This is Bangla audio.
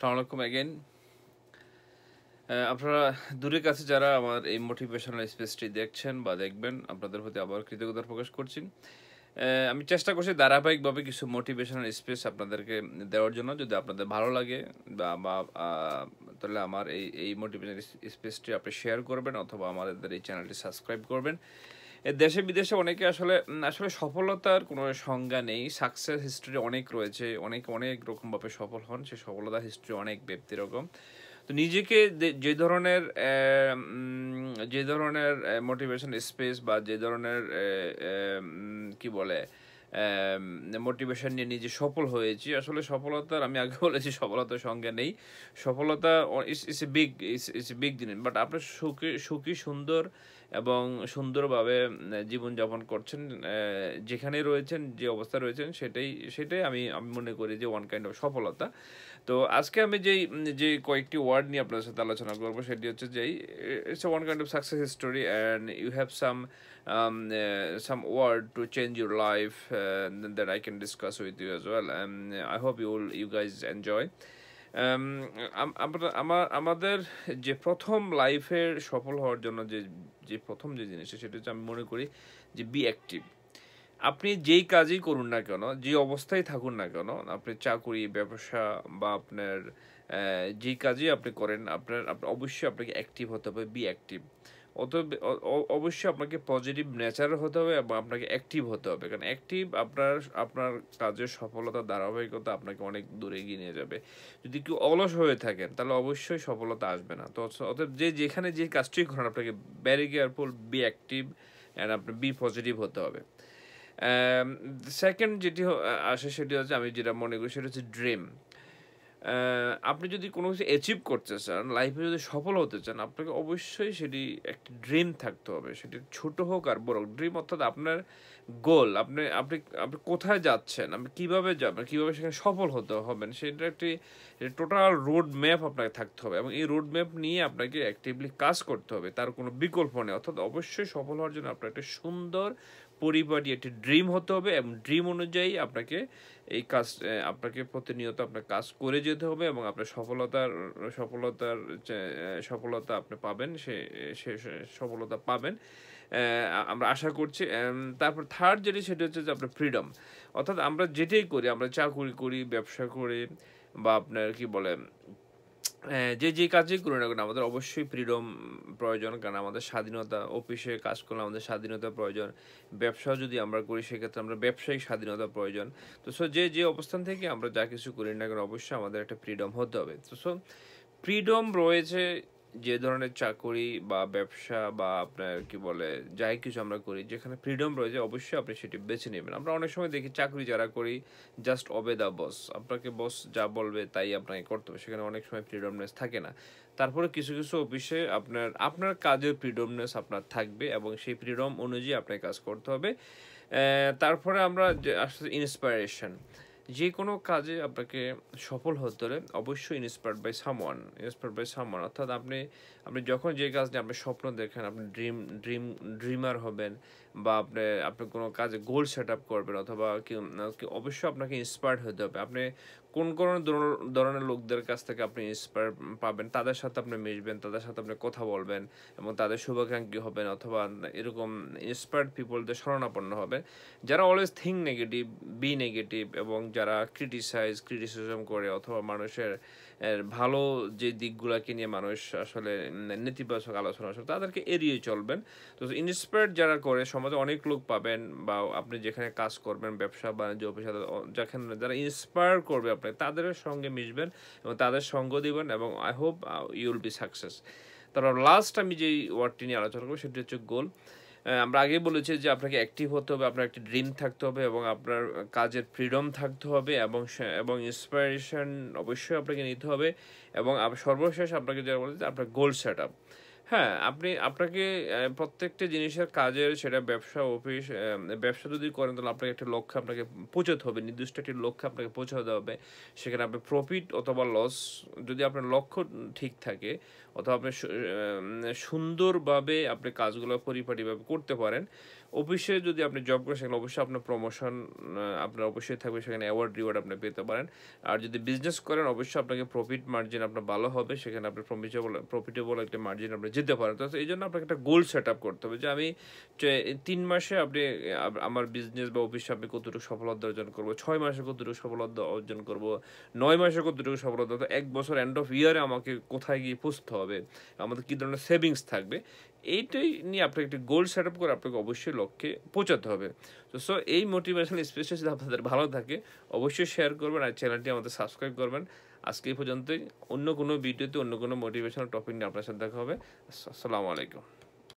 সালামালাইকুম এগেন আপনারা দূরের কাছে যারা আমার এই মোটিভেশনাল স্পেসটি দেখছেন বা দেখবেন আপনাদের প্রতি আবার কৃতজ্ঞতা প্রকাশ করছি আমি চেষ্টা করছি ধারাবাহিকভাবে কিছু মোটিভেশনাল স্পেস আপনাদেরকে দেওয়ার জন্য যদি আপনাদের ভালো লাগে বা তাহলে আমার এই এই মোটিভেশনাল স্পেসটি আপনি শেয়ার করবেন অথবা আমাদের এই চ্যানেলটি সাবস্ক্রাইব করবেন দেশে বিদেশে অনেকে আসলে আসলে সফলতার কোনো সংজ্ঞা নেই সাকসেস হিস্ট্রি অনেক রয়েছে অনেক অনেক রকমভাবে সফল হন সে সফলতা হিস্ট্রি অনেক ব্যক্তি রকম তো নিজেকে যে ধরনের যে ধরনের মোটিভেশন স্পেস বা যে ধরনের কি বলে মোটিভেশন নিয়ে নিজে সফল হয়েছি আসলে সফলতার আমি আগে বলেছি সফলতার সঙ্গে নেই সফলতা is is a big is is a big জিনিস বাট আপনার সুখী সুখী সুন্দর এবং সুন্দরভাবে জীবনযাপন করছেন যেখানে রয়েছেন যে অবস্থা রয়েছেন সেটাই সেটাই আমি আমি মনে করি যে ওয়ান কাইন্ড অফ সফলতা তো আজকে আমি যেই যে কয়েকটি ওয়ার্ড নিয়ে আপনার সাথে আলোচনা করবো সেটি হচ্ছে যেই it's a one kind of success history and you have some some word to change your life that I can discuss with you discuss well I hope you'll you guys enjoy আমাদের যে প্রথম লাইফের সফল হওয়ার জন্য যে যে প্রথম যে জিনিসটা সেটা হচ্ছে আমি মনে করি যে বি অ্যাক্টিভ আপনি যেই কাজই করুন না কেন যে অবস্থায় থাকুন না কেন আপনি চাকরি ব্যবসা বা আপনার যে কাজই আপনি করেন আপনার অবশ্যই আপনাকে অ্যাক্টিভ হতে হবে বি অ্যাক্টিভ অত অবশ্যই আপনাকে পজিটিভ নেচার হতে হবে এবং আপনাকে অ্যাক্টিভ হতে হবে কারণ অ্যাক্টিভ আপনার আপনার কাজের সফলতা ধারাবাহিকতা আপনাকে অনেক দূরে এগিয়ে নিয়ে যাবে যদি কেউ অলস হয়ে থাকেন তাহলে অবশ্যই সফলতা আসবে না তো অতএব যে যেখানে যে কাজটি করেন আপনাকে very careful be active and আপনার বি পজিটিভ হতে হবে সেকেন্ড যেটি আসে সেটি হচ্ছে আমি যেটা মনে করি সেটা হচ্ছে ড্রিম আপনি যদি কোনো কিছু অ্যাচিভ করতে চান লাইফে যদি সফল হতে চান আপনাকে অবশ্যই সেটি একটি ড্রিম থাকতে হবে সেটি ছোট হোক আর বড় ড্রিম অর্থাৎ আপনার গোল আপনি আপনি আপনি কোথায় যাচ্ছেন আপনি কীভাবে যাবেন কীভাবে সেখানে সফল হতে হবেন সেটা একটি টোটাল রোড ম্যাপ আপনাকে থাকতে হবে এবং এই রোড ম্যাপ নিয়ে আপনাকে অ্যাক্টিভলি কাজ করতে হবে তার কোনো বিকল্প নেই অর্থাৎ অবশ্যই সফল হওয়ার জন্য আপনার একটা সুন্দর পরিপাটি একটি ড্রিম হতে হবে এবং ড্রিম অনুযায়ী আপনাকে এই কাজ আপনাকে প্রতিনিয়ত আপনার কাজ করে যেতে হবে এবং আপনার সফলতার সফলতার সফলতা আপনি পাবেন সে সে সফলতা পাবেন আমরা আশা করছি তারপর থার্ড যেটি সেটা হচ্ছে যে আপনার ফ্রিডম অর্থাৎ আমরা যেটাই করি আমরা চাকরি করি ব্যবসা করি বা আপনার কি বলে যে যে কাজই করি না কেন আমাদের অবশ্যই ফ্রিডম প্রয়োজন কারণ আমাদের স্বাধীনতা অফিসে কাজ করলে আমাদের স্বাধীনতা প্রয়োজন ব্যবসা যদি আমরা করি সেক্ষেত্রে আমরা ব্যবসায়িক স্বাধীনতা প্রয়োজন তো সো যে যে অবস্থান থেকে আমরা যা কিছু করি না কেন অবশ্যই আমাদের একটা ফ্রিডম হতে হবে তো সো ফ্রিডম রয়েছে যে ধরনের চাকরি বা ব্যবসা বা আপনার কি বলে যাই কিছু আমরা করি যেখানে ফ্রিডম রয়েছে অবশ্যই আপনি সেটি বেছে নেবেন আমরা অনেক সময় দেখি চাকরি যারা করি জাস্ট অবে দা বস আপনাকে বস যা বলবে তাই আপনাকে করতে হবে সেখানে অনেক সময় ফ্রিডমনেস থাকে না তারপরে কিছু কিছু অফিসে আপনার আপনার কাজের ফ্রিডমনেস আপনার থাকবে এবং সেই ফ্রিডম অনুযায়ী আপনাকে কাজ করতে হবে তারপরে আমরা আসলে ইন্সপায়ারেশন যে কোনো কাজে আপনাকে সফল হতে হলে অবশ্যই inspired by someone inspired by someone অর্থাৎ আপনি আপনি যখন যে কাজ নিয়ে আপনি স্বপ্ন দেখেন আপনি ড্রিম ড্রিম ড্রিমার হবেন বা আপনি আপনি কোনো কাজে গোল সেট আপ করবেন অথবা অবশ্যই আপনাকে ইন্সপায়ার্ড হতে হবে আপনি কোন কোন ধরনের লোকদের কাছ থেকে আপনি ইন্সপায়ার পাবেন তাদের সাথে আপনি মিশবেন তাদের সাথে আপনি কথা বলবেন এবং তাদের শুভাকাঙ্ক্ষী হবেন অথবা এরকম ইন্সপায়ার্ড পিপলদের শরণাপন্ন হবেন যারা always think negative be negative এবং যারা ক্রিটিসাইজ ক্রিটিসিজম করে অথবা মানুষের ভালো যে দিকগুলোকে নিয়ে মানুষ আসলে নেতিবাচক আলোচনা তাদেরকে এড়িয়ে চলবেন তো ইন্সপায়ার্ড যারা করে সমাজে অনেক লোক পাবেন বা আপনি যেখানে কাজ করবেন ব্যবসা বাণিজ্য অফিস যেখানে যারা ইন্সপায়ার করবে আপনি তাদের সঙ্গে মিশবেন এবং তাদের সঙ্গ দিবেন এবং I hope you will be success তারপর লাস্ট আমি যেই ওয়ার্ডটি নিয়ে আলোচনা করবো সেটি হচ্ছে গোল আমরা আগেই বলেছি যে আপনাকে অ্যাক্টিভ হতে হবে আপনার একটি ড্রিম থাকতে হবে এবং আপনার কাজের ফ্রিডম থাকতে হবে এবং এবং ইন্সপিরেশন অবশ্যই আপনাকে নিতে হবে এবং সর্বশেষ আপনাকে যেটা বলেছে আপনার গোল সেট আপ হ্যাঁ আপনি আপনাকে প্রত্যেকটা জিনিসের কাজের সেটা ব্যবসা অফিস ব্যবসা যদি করেন তাহলে আপনাকে একটা লক্ষ্য আপনাকে পৌঁছাতে হবে নির্দিষ্ট একটি লক্ষ্য আপনাকে পৌঁছাতে হবে সেখানে আপনি প্রফিট অথবা লস যদি আপনার লক্ষ্য ঠিক থাকে অথবা আপনি সুন্দরভাবে আপনি কাজগুলো পরিপাটিভাবে করতে পারেন অফিসে যদি আপনি জব করেন সেখানে অবশ্যই আপনার প্রমোশন আপনার অবশ্যই থাকবে সেখানে অ্যাওয়ার্ড রিওয়ার্ড আপনি পেতে পারেন আর যদি বিজনেস করেন অবশ্যই আপনাকে প্রফিট মার্জিন আপনার ভালো হবে সেখানে আপনি প্রফিটেবল প্রফিটেবল একটা মার্জিন আপনি যেতে পারেন তো এই জন্য আপনাকে একটা গোল সেট আপ করতে হবে যে আমি তিন মাসে আপনি আমার বিজনেস বা অফিসে আমি কতটুকু সফলতা অর্জন করব ছয় মাসে কতটুকু সফলতা অর্জন করব নয় মাসে কতটুকু সফলতা এক বছর এন্ড অফ ইয়ারে আমাকে কোথায় গিয়ে পুষতে হবে আমাদের কী ধরনের সেভিংস থাকবে এইটাই নিয়ে আপনাকে একটি গোল সেট আপ করে আপনাকে অবশ্যই লক্ষ্যে পৌঁছাতে হবে তো সো এই মোটিভেশনাল স্পেসটা যদি আপনাদের ভালো থাকে অবশ্যই শেয়ার করবেন আর চ্যানেলটি আমাদের সাবস্ক্রাইব করবেন আজকে এই পর্যন্তই অন্য কোনো ভিডিওতে অন্য কোনো মোটিভেশনাল টপিক নিয়ে আপনার সাথে দেখা হবে আসসালামু আলাইকুম